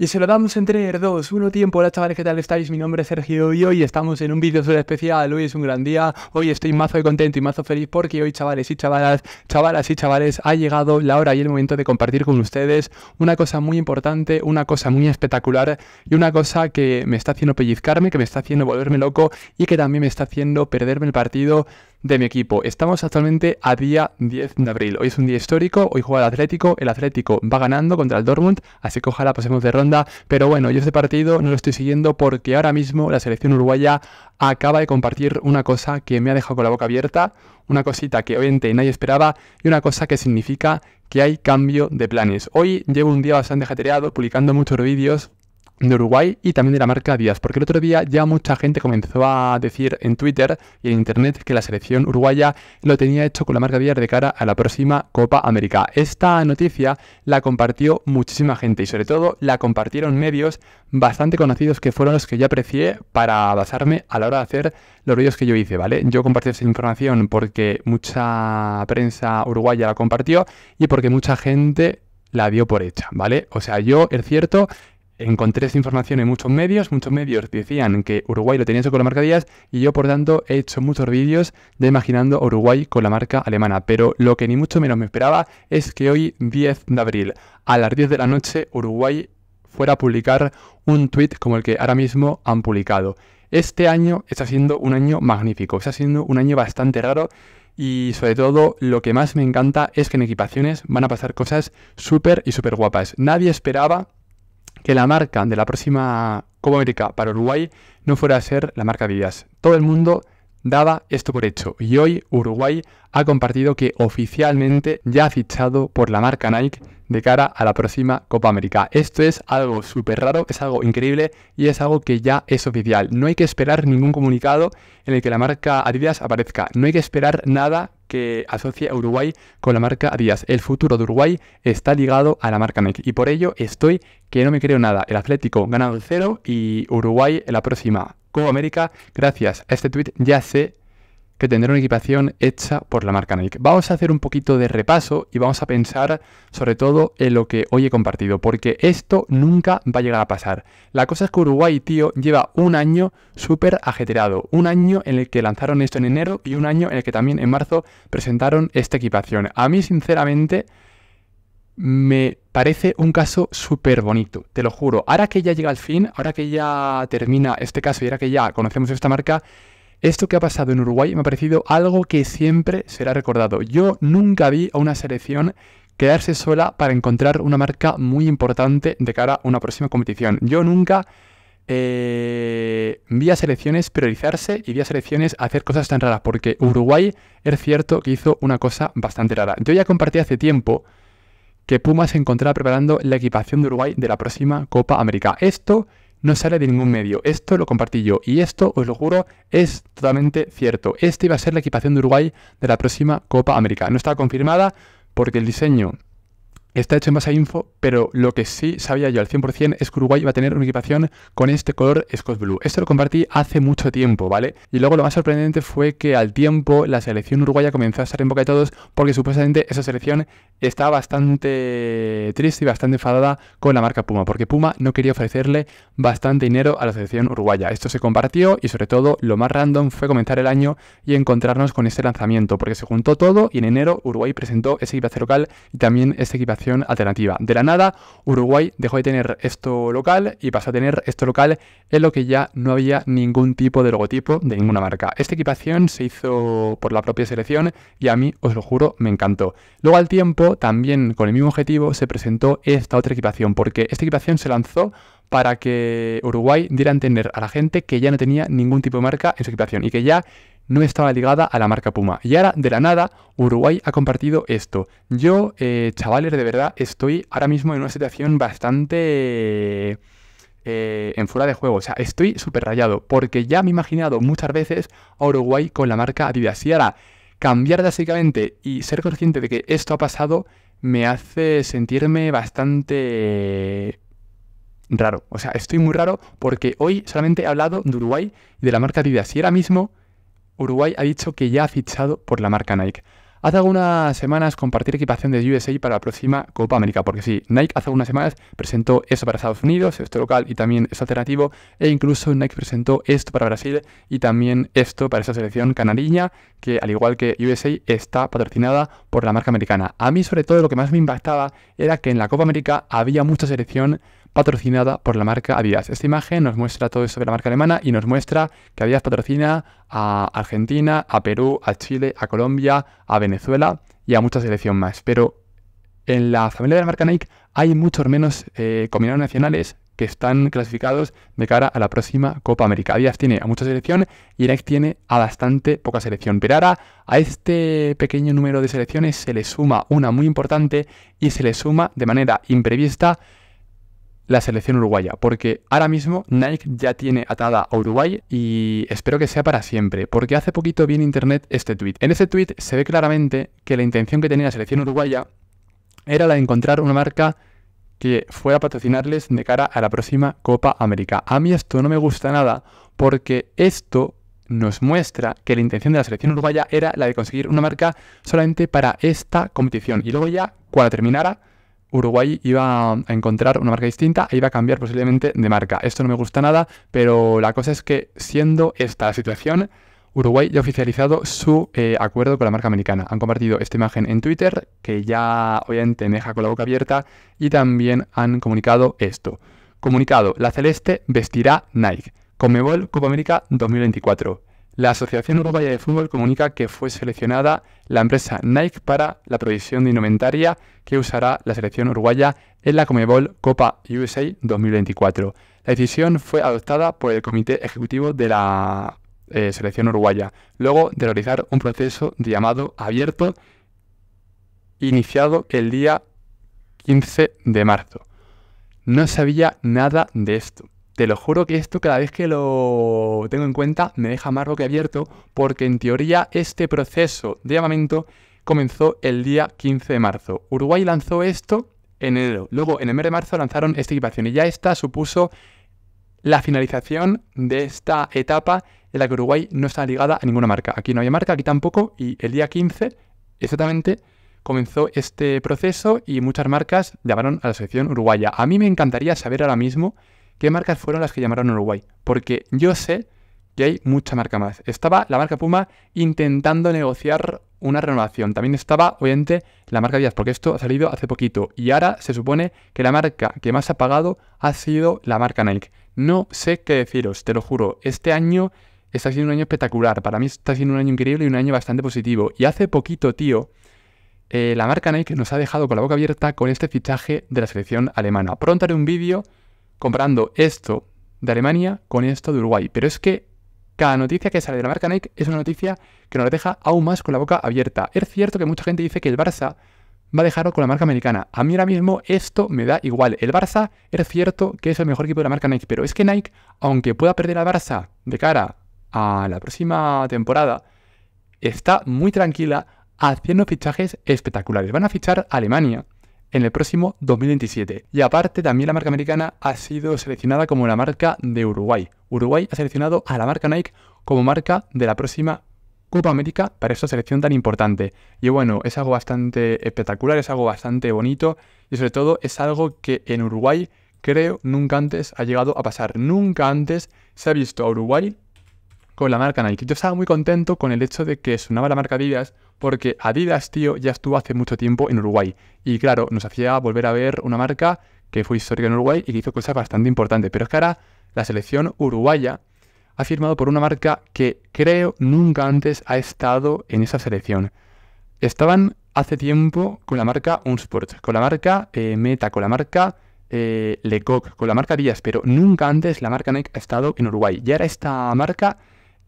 Y se lo damos en dos. 2, tiempo. Hola chavales, ¿qué tal estáis? Mi nombre es Sergio y hoy estamos en un vídeo sobre especial. Hoy es un gran día, hoy estoy mazo de contento y mazo feliz porque hoy chavales y chavalas, chavalas y chavales, ha llegado la hora y el momento de compartir con ustedes una cosa muy importante, una cosa muy espectacular y una cosa que me está haciendo pellizcarme, que me está haciendo volverme loco y que también me está haciendo perderme el partido de mi equipo. Estamos actualmente a día 10 de abril. Hoy es un día histórico, hoy juega el Atlético, el Atlético va ganando contra el Dortmund, así que ojalá pasemos de ronda. Pero bueno, yo este partido no lo estoy siguiendo porque ahora mismo la selección uruguaya acaba de compartir una cosa que me ha dejado con la boca abierta, una cosita que obviamente nadie esperaba y una cosa que significa que hay cambio de planes. Hoy llevo un día bastante jatereado, publicando muchos vídeos de Uruguay y también de la marca Díaz, porque el otro día ya mucha gente comenzó a decir en Twitter y en Internet que la selección uruguaya lo tenía hecho con la marca Díaz de cara a la próxima Copa América. Esta noticia la compartió muchísima gente y sobre todo la compartieron medios bastante conocidos que fueron los que yo aprecié para basarme a la hora de hacer los vídeos que yo hice, ¿vale? Yo compartí esa información porque mucha prensa uruguaya la compartió y porque mucha gente la dio por hecha, ¿vale? O sea, yo, es cierto encontré esa información en muchos medios, muchos medios decían que Uruguay lo tenía con la marca Díaz y yo por tanto he hecho muchos vídeos de imaginando Uruguay con la marca alemana, pero lo que ni mucho menos me esperaba es que hoy 10 de abril a las 10 de la noche Uruguay fuera a publicar un tweet como el que ahora mismo han publicado. Este año está siendo un año magnífico, está siendo un año bastante raro y sobre todo lo que más me encanta es que en equipaciones van a pasar cosas súper y súper guapas. Nadie esperaba que la marca de la próxima Copa América para Uruguay no fuera a ser la marca Adidas. Todo el mundo daba esto por hecho y hoy Uruguay ha compartido que oficialmente ya ha fichado por la marca Nike de cara a la próxima Copa América. Esto es algo súper raro, es algo increíble y es algo que ya es oficial. No hay que esperar ningún comunicado en el que la marca Adidas aparezca, no hay que esperar nada que asocia Uruguay con la marca Adidas. El futuro de Uruguay está ligado a la marca Nike y por ello estoy que no me creo nada. El Atlético ganado el cero y Uruguay en la próxima Copa América. Gracias a este tweet ya sé que tendrá una equipación hecha por la marca Nike. Vamos a hacer un poquito de repaso y vamos a pensar sobre todo en lo que hoy he compartido, porque esto nunca va a llegar a pasar. La cosa es que Uruguay, tío, lleva un año súper ajeterado. un año en el que lanzaron esto en enero y un año en el que también en marzo presentaron esta equipación. A mí, sinceramente, me parece un caso súper bonito, te lo juro. Ahora que ya llega al fin, ahora que ya termina este caso y ahora que ya conocemos esta marca, esto que ha pasado en Uruguay me ha parecido algo que siempre será recordado. Yo nunca vi a una selección quedarse sola para encontrar una marca muy importante de cara a una próxima competición. Yo nunca eh, vi a selecciones priorizarse y vi a selecciones hacer cosas tan raras, porque Uruguay es cierto que hizo una cosa bastante rara. Yo ya compartí hace tiempo que Puma se encontraba preparando la equipación de Uruguay de la próxima Copa América. Esto no sale de ningún medio. Esto lo compartí yo y esto, os lo juro, es totalmente cierto. Esta iba a ser la equipación de Uruguay de la próxima Copa América. No está confirmada porque el diseño está hecho en base a info, pero lo que sí sabía yo al 100% es que Uruguay va a tener una equipación con este color Scott Blue. Esto lo compartí hace mucho tiempo, ¿vale? Y luego lo más sorprendente fue que al tiempo la selección uruguaya comenzó a estar en boca de todos porque supuestamente esa selección estaba bastante triste y bastante enfadada con la marca Puma, porque Puma no quería ofrecerle bastante dinero a la selección uruguaya. Esto se compartió y sobre todo lo más random fue comenzar el año y encontrarnos con este lanzamiento, porque se juntó todo y en enero Uruguay presentó ese equipaje local y también este equipaje alternativa. De la nada, Uruguay dejó de tener esto local y pasó a tener esto local en lo que ya no había ningún tipo de logotipo de ninguna marca. Esta equipación se hizo por la propia selección y a mí, os lo juro, me encantó. Luego al tiempo, también con el mismo objetivo, se presentó esta otra equipación, porque esta equipación se lanzó para que Uruguay diera a entender a la gente que ya no tenía ningún tipo de marca en su equipación y que ya no estaba ligada a la marca Puma. Y ahora, de la nada, Uruguay ha compartido esto. Yo, eh, chavales, de verdad, estoy ahora mismo en una situación bastante... Eh, en fuera de juego. O sea, estoy súper rayado porque ya me he imaginado muchas veces a Uruguay con la marca Adidas. Y ahora, cambiar drásticamente y ser consciente de que esto ha pasado me hace sentirme bastante raro. O sea, estoy muy raro porque hoy solamente he hablado de Uruguay y de la marca Adidas. Y ahora mismo Uruguay ha dicho que ya ha fichado por la marca Nike. Hace algunas semanas compartir equipación de USA para la próxima Copa América, porque sí, Nike hace algunas semanas presentó eso para Estados Unidos, esto local y también esto alternativo, e incluso Nike presentó esto para Brasil y también esto para esa selección canariña, que al igual que USA está patrocinada por la marca americana. A mí sobre todo lo que más me impactaba era que en la Copa América había mucha selección patrocinada por la marca Adidas. Esta imagen nos muestra todo eso de la marca alemana y nos muestra que Adidas patrocina a Argentina, a Perú, a Chile, a Colombia, a Venezuela y a mucha selección más. Pero en la familia de la marca Nike hay muchos menos eh, combinados nacionales que están clasificados de cara a la próxima Copa América. Adidas tiene a mucha selección y Nike tiene a bastante poca selección. Pero ahora a este pequeño número de selecciones se le suma una muy importante y se le suma de manera imprevista la selección uruguaya, porque ahora mismo Nike ya tiene atada a Uruguay y espero que sea para siempre, porque hace poquito vi en internet este tweet. En este tweet se ve claramente que la intención que tenía la selección uruguaya era la de encontrar una marca que fuera a patrocinarles de cara a la próxima Copa América. A mí esto no me gusta nada porque esto nos muestra que la intención de la selección uruguaya era la de conseguir una marca solamente para esta competición y luego ya cuando terminara Uruguay iba a encontrar una marca distinta e iba a cambiar posiblemente de marca. Esto no me gusta nada, pero la cosa es que siendo esta la situación, Uruguay ya ha oficializado su eh, acuerdo con la marca americana. Han compartido esta imagen en Twitter, que ya obviamente me deja con la boca abierta, y también han comunicado esto. Comunicado, la Celeste vestirá Nike. Conmebol Copa América 2024 la Asociación Uruguaya de Fútbol comunica que fue seleccionada la empresa Nike para la provisión de indumentaria que usará la selección uruguaya en la Comebol Copa USA 2024. La decisión fue adoptada por el Comité Ejecutivo de la eh, Selección Uruguaya, luego de realizar un proceso de llamado abierto iniciado el día 15 de marzo. No sabía nada de esto. Te lo juro que esto cada vez que lo tengo en cuenta me deja más abierto porque en teoría este proceso de llamamiento comenzó el día 15 de marzo. Uruguay lanzó esto en enero. Luego en el mes de marzo lanzaron esta equipación y ya esta supuso la finalización de esta etapa en la que Uruguay no está ligada a ninguna marca. Aquí no había marca, aquí tampoco, y el día 15 exactamente comenzó este proceso y muchas marcas llamaron a la selección uruguaya. A mí me encantaría saber ahora mismo qué marcas fueron las que llamaron a Uruguay, porque yo sé que hay mucha marca más. Estaba la marca Puma intentando negociar una renovación. También estaba, obviamente, la marca Díaz, porque esto ha salido hace poquito. Y ahora se supone que la marca que más ha pagado ha sido la marca Nike. No sé qué deciros, te lo juro. Este año está siendo un año espectacular. Para mí está siendo un año increíble y un año bastante positivo. Y hace poquito, tío, eh, la marca Nike nos ha dejado con la boca abierta con este fichaje de la selección alemana. Pronto haré un vídeo comparando esto de Alemania con esto de Uruguay. Pero es que cada noticia que sale de la marca Nike es una noticia que nos deja aún más con la boca abierta. Es cierto que mucha gente dice que el Barça va a dejarlo con la marca americana. A mí ahora mismo esto me da igual. El Barça es cierto que es el mejor equipo de la marca Nike, pero es que Nike, aunque pueda perder al Barça de cara a la próxima temporada, está muy tranquila haciendo fichajes espectaculares. Van a fichar a Alemania, en el próximo 2027. Y aparte también la marca americana ha sido seleccionada como la marca de Uruguay. Uruguay ha seleccionado a la marca Nike como marca de la próxima Copa América para esta selección tan importante. Y bueno, es algo bastante espectacular, es algo bastante bonito y sobre todo es algo que en Uruguay creo nunca antes ha llegado a pasar. Nunca antes se ha visto a Uruguay con la marca Nike. Yo estaba muy contento con el hecho de que sonaba la marca Adidas, porque Adidas, tío, ya estuvo hace mucho tiempo en Uruguay. Y claro, nos hacía volver a ver una marca que fue histórica en Uruguay y que hizo cosas bastante importantes. Pero es que ahora la selección uruguaya ha firmado por una marca que creo nunca antes ha estado en esa selección. Estaban hace tiempo con la marca Unsport, con la marca eh, Meta, con la marca eh, Lecoq, con la marca Díaz, pero nunca antes la marca Nike ha estado en Uruguay. Y ahora esta marca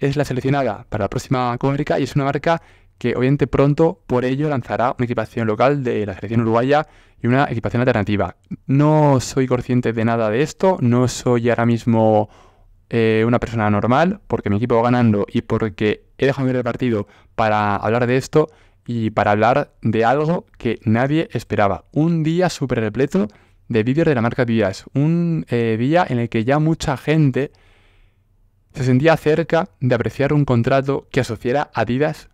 es la seleccionada para la próxima América y es una marca que obviamente pronto por ello lanzará una equipación local de la selección uruguaya y una equipación alternativa. No soy consciente de nada de esto, no soy ahora mismo eh, una persona normal porque mi equipo va ganando y porque he dejado el partido para hablar de esto y para hablar de algo que nadie esperaba. Un día súper repleto de vídeos de la marca Díaz, un eh, día en el que ya mucha gente se sentía cerca de apreciar un contrato que asociara a Adidas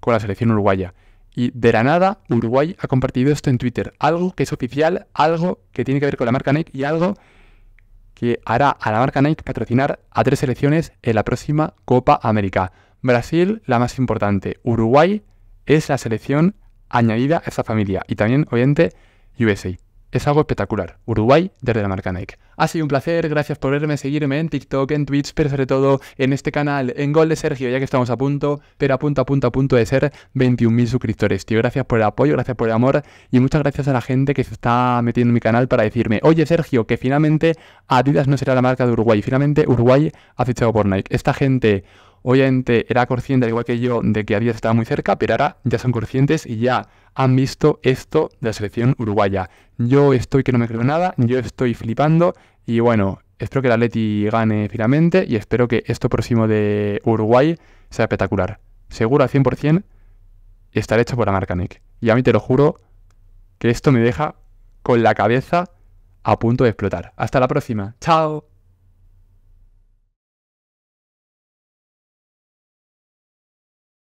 con la selección uruguaya. Y de la nada, Uruguay ha compartido esto en Twitter. Algo que es oficial, algo que tiene que ver con la marca Nike y algo que hará a la marca Nike patrocinar a tres selecciones en la próxima Copa América. Brasil, la más importante. Uruguay es la selección añadida a esta familia. Y también, obviamente, USA es algo espectacular. Uruguay desde la marca Nike. Ha sido un placer, gracias por verme, seguirme en TikTok, en Twitch, pero sobre todo en este canal, en Gol de Sergio, ya que estamos a punto, pero a punto, a punto, a punto de ser 21.000 suscriptores, tío. Gracias por el apoyo, gracias por el amor y muchas gracias a la gente que se está metiendo en mi canal para decirme, oye Sergio, que finalmente Adidas no será la marca de Uruguay, finalmente Uruguay ha fichado por Nike. Esta gente obviamente era consciente, al igual que yo, de que había estado muy cerca, pero ahora ya son conscientes y ya han visto esto de la selección uruguaya. Yo estoy que no me creo nada, yo estoy flipando y bueno, espero que la Leti gane finalmente y espero que esto próximo de Uruguay sea espectacular. Seguro al 100% estará hecho por NEC Y a mí te lo juro que esto me deja con la cabeza a punto de explotar. Hasta la próxima. Chao.